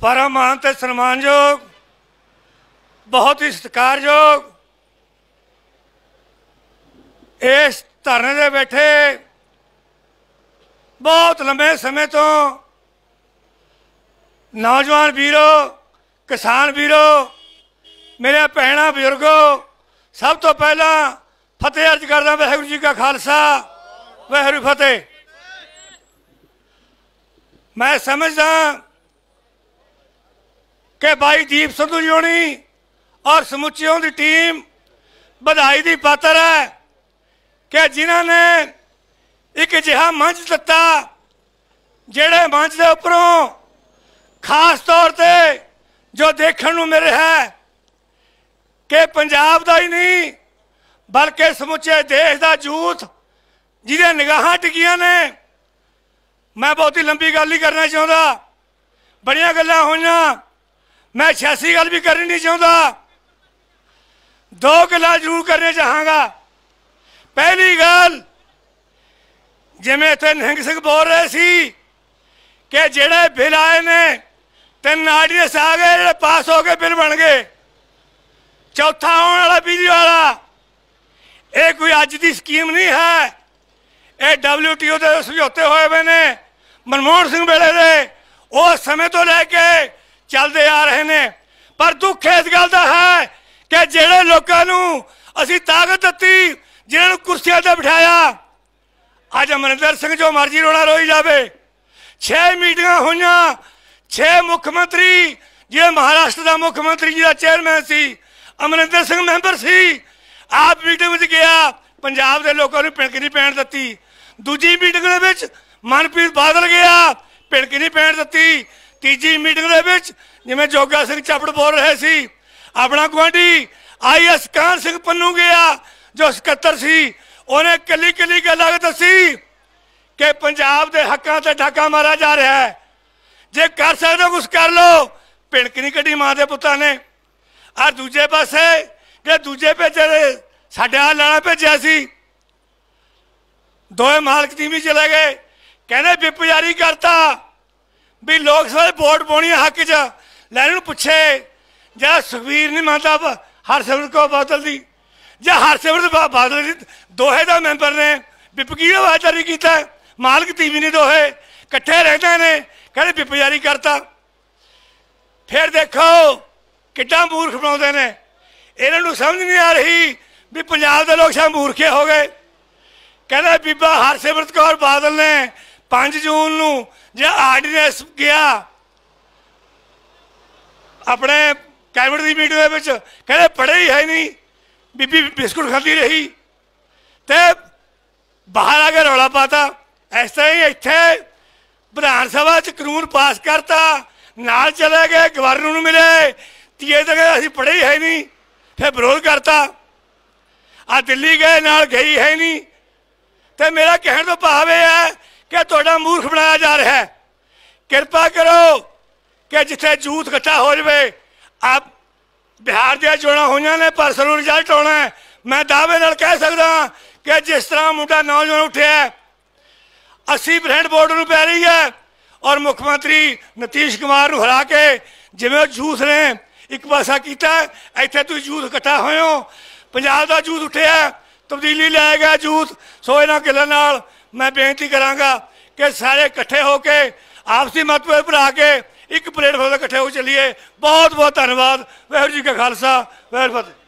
ਪਰਮਾਨ ਤੇ ਸਨਮਾਨਯੋਗ ਬਹੁਤ ਹੀ ਸਤਿਕਾਰਯੋਗ ਇਸ ਧਰਨੇ ਦੇ ਬੈਠੇ ਬਹੁਤ ਲੰਬੇ ਸਮੇਂ ਤੋਂ ਨੌਜਵਾਨ ਵੀਰੋ ਕਿਸਾਨ ਵੀਰੋ ਮੇਰੇ ਭੈਣਾ ਬਜ਼ੁਰਗੋ ਸਭ ਤੋਂ ਪਹਿਲਾਂ ਫਤਿਹ ਅਰਜ ਕਰਦਾ ਵਾਹਿਗੁਰੂ ਜੀ ਕਾ ਖਾਲਸਾ ਵਾਹਿਗੁਰੂ ਫਤਿਹ ਮੈਂ ਸਮਝਦਾ ਕਿ ਬਾਈ ਦੀਪ ਸੰਧੂ ਜੋਣੀ ਔਰ ਸਮੁੱਚੀ ਦੀ ਟੀਮ ਵਧਾਈ ਦੀ ਪਾਤਰ ਹੈ ਕਿ ਜਿਨ੍ਹਾਂ ਨੇ ਇੱਕ ਜਿਹਾ ਮੰਚ ਦਿੱਤਾ ਜਿਹੜੇ ਮੰਚ ਦੇ ਉੱਪਰੋਂ ਖਾਸ ਤੌਰ ਤੇ ਜੋ ਦੇਖਣ ਨੂੰ ਮਿਲ ਰਿਹਾ ਹੈ ਕਿ ਪੰਜਾਬ ਦਾ ਹੀ ਨਹੀਂ ਬਲਕਿ ਸਮੁੱਚੇ ਦੇਸ਼ ਦਾ ਜੂਥ ਜਿਹਦੇ ਨਿਗਾਹਾਂ ਟਿਕੀਆਂ ਨੇ ਮੈਂ ਬਹੁਤੀ ਲੰਬੀ ਗੱਲ ਨਹੀਂ ਕਰਨਾ ਚਾਹੁੰਦਾ ਬੜੀਆਂ ਗੱਲਾਂ ਹੋਈਆਂ ਮੈਂ ਸਿਆਸੀ ਗੱਲ ਵੀ ਕਰਨੀ ਨਹੀਂ ਚਾਹੁੰਦਾ ਦੋ ਗੱਲਾਂ ਜ਼ਰੂਰ ਕਰਨੇ ਚਾਹਾਂਗਾ ਪਹਿਲੀ ਗੱਲ ਜਿਵੇਂ ਇੱਥੇ ਨਿਹੰਗ ਸਿੰਘ ਬੋਲ ਰਹੇ ਸੀ ਕਿ ਜਿਹੜੇ ਬਿੱਲ ਆਏ ਨੇ ਤਿੰਨ ਆਰਡੀਨੈਂਸ ਆ ਗਏ ਜਿਹੜੇ ਪਾਸ ਹੋ ਕੇ ਬਿੱਲ ਬਣ ਗਏ ਚੌਥਾ ਆਉਣ ਵਾਲਾ ਬਿਜਲੀ ਵਾਲਾ ਇਹ ਕੋਈ ਅੱਜ ਦੀ ਸਕੀਮ ਨਹੀਂ ਹੈ ਇਹ ਡਬਲਯੂਟੀਓ ਦੇ ਸਮਝੌਤੇ ਹੋਏ ਹੋਏ ਨੇ ਮਨਮੋਹਨ ਸਿੰਘ ਵੇਲੇ ਦੇ ਉਸ ਸਮੇਂ ਤੋਂ ਲੈ ਕੇ ਚੱਲਦੇ ਆ ਰਹੇ ਨੇ ਪਰ ਦੁੱਖ ਇਸ ਗੱਲ ਦਾ ਹੈ ਕਿ ਜਿਹੜੇ ਲੋਕਾਂ ਨੂੰ ਅਸੀਂ ਤਾਕਤ ਦਿੱਤੀ ਜਿਹਨਾਂ ਨੂੰ ਕੁਰਸੀਆਂ ਤੇ ਬਿਠਾਇਆ ਅੱਜ ਅਮਰਿੰਦਰ ਸਿੰਘ ਜੋ ਮਰਜ਼ੀ ਰੋਣਾ ਰੋਈ ਜਾਵੇ 6 ਮੀਟਿੰਗਾਂ ਹੋਈਆਂ 6 ਮੁੱਖ ਮੰਤਰੀ ਜੇ ਮਹਾਰਾਸ਼ਟਰ ਦਾ ਮੁੱਖ ਮੰਤਰੀ ਜੀ ਦਾ ਚੇਅਰਮੈਨ ਸੀ ਅਮਰਿੰਦਰ ਸਿੰਘ ਮੈਂਬਰ ਸੀ ਆਪ ਮੀਟਿੰਗ ਵਿੱਚ ਗਿਆ ਪੰਜਾਬ ਦੇ ਲੋਕਾਂ ਨੂੰ ਪਿੰਕ ਨਹੀਂ ਪੈਣ ਦਿੱਤੀ ਦੂਜੀ ਮੀਟਿੰਗ ਦੇ ਵਿੱਚ ਮਨਪ੍ਰੀਤ ਬਾਦਲ ਗਿਆ ਪਿੰਕ ਨਹੀਂ ਪੈਣ ਦਿੱਤੀ ਤੀਜੀ ਮੀਟਿੰਗ ਦੇ ਵਿੱਚ ਜਿਵੇਂ ਜੋਗਾ ਸਿੰਘ ਚਾਪੜ ਬੋਲ ਰਹੇ ਸੀ ਆਪਣਾ ਗਵਾਂਢੀ ਆਈਐਸ ਕਾਂ ਸਿੰਘ ਪੰਨੂ ਗਿਆ ਜੋ ਸਕੱਤਰ ਸੀ ਉਹਨੇ ਕੱਲੀ ਕੱਲੀ ਗੱਲ ਦੱਸੀ ਕਿ ਪੰਜਾਬ ਦੇ ਹੱਕਾਂ ਤੇ ਢਾਕਾ ਮਾਰਿਆ ਜਾ ਰਿਹਾ ਹੈ ਜੇ ਕਰ ਸਕਦੇ ਹੋ ਕੁਝ ਕਰ ਲੋ ਪਿੰਕ ਨਹੀਂ ਕੱਢੀ ਮਾਂ ਦੇ ਪੁੱਤਾਂ ਨੇ ਆ ਦੂਜੇ ਪਾਸੇ ਕਿ ਦੂਜੇ ਭੇਜੇ ਸਾਡੇ ਆ ਲੈਣਾ ਭੇਜਿਆ ਸੀ ਦੋਏ ਮਾਲਕ ਦੀ ਵੀ ਚਲੇ ਗਏ ਕਹਿੰਦੇ ਵਿਪਜਾਰੀ ਕਰਤਾ ਵੀ ਲੋਕ ਸਭਾ ਵੋਟ ਪਾਉਣੀ ਹੱਕ 'ਚ ਲੈਣ ਨੂੰ ਪੁੱਛੇ ਜਾਂ ਸੁਖਵੀਰ ਨਹੀਂ ਮੰਨਦਾ ਹਰਸਿਮਰਤ ਕੋ ਬਾਦਲ ਦੀ ਜਾਂ ਹਰਸਿਮਰਤ ਬਾਦਲ ਦੀ ਦੋਹੇ ਦਾ ਮੈਂਬਰ ਨੇ ਵਿਪਕੀਰ ਵਾਚਾਰੀ ਕੀਤਾ ਮਾਲਕ ਤੀਵੀ ਨੇ ਦੋਹੇ ਇਕੱਠੇ ਰਹਿੰਦੇ ਨੇ ਕਹਿੰਦੇ ਵਿਪਜਾਰੀ ਕਰਤਾ ਫਿਰ ਦੇਖੋ ਕਿੱਡਾ ਮੂਰਖ ਬਣਾਉਂਦੇ ਨੇ ਇਹਨਾਂ ਨੂੰ ਸਮਝ ਨਹੀਂ ਆ ਰਹੀ ਵੀ ਪੰਜਾਬ ਦੇ ਲੋਕ ਸ਼ਾ ਮੂਰਖੇ ਹੋ ਗਏ ਕਹਿੰਦਾ ਬੀਬਾ ਹਰਸਿਮਰਤ ਕੌਰ ਬਾਦਲ ਨੇ 5 ਜੂਨ ਨੂੰ ਜਿਹੜਾ ਆਰਡੀਨੈਂਸ ਗਿਆ ਆਪਣੇ ਕੈਬਨਿਟ ਦੀ ਮੀਟਿੰਗ ਦੇ ਵਿੱਚ ਕਹਿੰਦੇ ਪੜ੍ਹੇ ਹੀ ਹੈ ਨਹੀਂ ਬੀਬੀ ਬਿਸਕੁਟ ਖਾਂਦੀ ਰਹੀ ਤੇ ਬਾਹਰ ਆ ਕੇ ਰੌਲਾ ਪਾਤਾ ਐਸਾ ਹੀ ਇੱਥੇ ਵਿਧਾਨ ਸਭਾ 'ਚ ਕਾਨੂੰਨ ਪਾਸ ਕਰਤਾ ਨਾਲ ਚਲੇ ਗਏ ਗਵਰਨਰ ਨੂੰ ਮਿਲੇ ਤੀਏ ਤੱਕ ਅਸੀਂ ਪੜ੍ਹੇ ਹੀ ਹੈ ਨਹੀਂ ਫੇ ਵਿਰੋਧ ਕਰਤਾ ਆ ਦਿੱਲੀ ਗਏ ਨਾਲ ਗਈ ਹੈ ਨਹੀਂ ਤੇ ਮੇਰਾ ਕਹਿਣ ਤੋਂ ਭਾਵ ਇਹ ਹੈ ਕਿ ਤੁਹਾਡਾ ਮੂਰਖ ਬਣਾਇਆ ਜਾ ਰਿਹਾ ਹੈ ਕਿਰਪਾ ਕਰੋ ਕਿ ਜਿੱਥੇ ਜੂਥ ਇਕੱਠਾ ਹੋ ਜਵੇ ਆਪ ਬਿਹਾਰ ਦੇ ਜੋਣਾ ਹੋਈਆਂ ਨੇ ਪਰ ਸਰੂ ਰਿਜ਼ਲਟ ਆਉਣਾ ਮੈਂ ਦਾਅਵੇ ਨਾਲ ਕਹਿ ਸਕਦਾ ਕਿ ਜਿਸ ਤਰ੍ਹਾਂ ਮੁੰਡਾ ਨੌਜਵਾਨ ਉੱਠਿਆ 80% ਬੋਰਡ ਨੂੰ ਪੈ ਰਹੀ ਹੈ ਔਰ ਮੁੱਖ ਮੰਤਰੀ ਨਤੀਸ਼ ਕੁਮਾਰ ਨੂੰ ਹਰਾ ਕੇ ਜਿਵੇਂ ਜੂਥ ਨੇ ਇੱਕ ਪਾਸਾ ਕੀਤਾ ਇੱਥੇ ਤੁਸੀਂ ਜੂਥ ਇਕੱਠਾ ਹੋਇਓ ਪੰਜਾਬ ਦਾ ਜੂਥ ਉੱਠਿਆ ਤਬਦੀਲੀ ਲਿਆਏਗਾ ਜੂਥ ਸੋ ਇਹਨਾਂ ਕਿਲੇ ਨਾਲ ਮੈਂ ਬੇਨਤੀ ਕਰਾਂਗਾ ਕਿ ਸਾਰੇ ਇਕੱਠੇ ਹੋ ਕੇ ਆਪਸੀ ਮਤਭੇਦ ਭੁਲਾ ਕੇ ਇੱਕ ਪਲੇਟਫਾਰਮ ਤੇ ਇਕੱਠੇ ਹੋ ਚੱਲੀਏ ਬਹੁਤ ਬਹੁਤ ਧੰਨਵਾਦ ਵਾਹਿਗੁਰੂ ਜੀ ਕਾ ਖਾਲਸਾ ਵਾਹਿਗੁਰੂ ਫਤ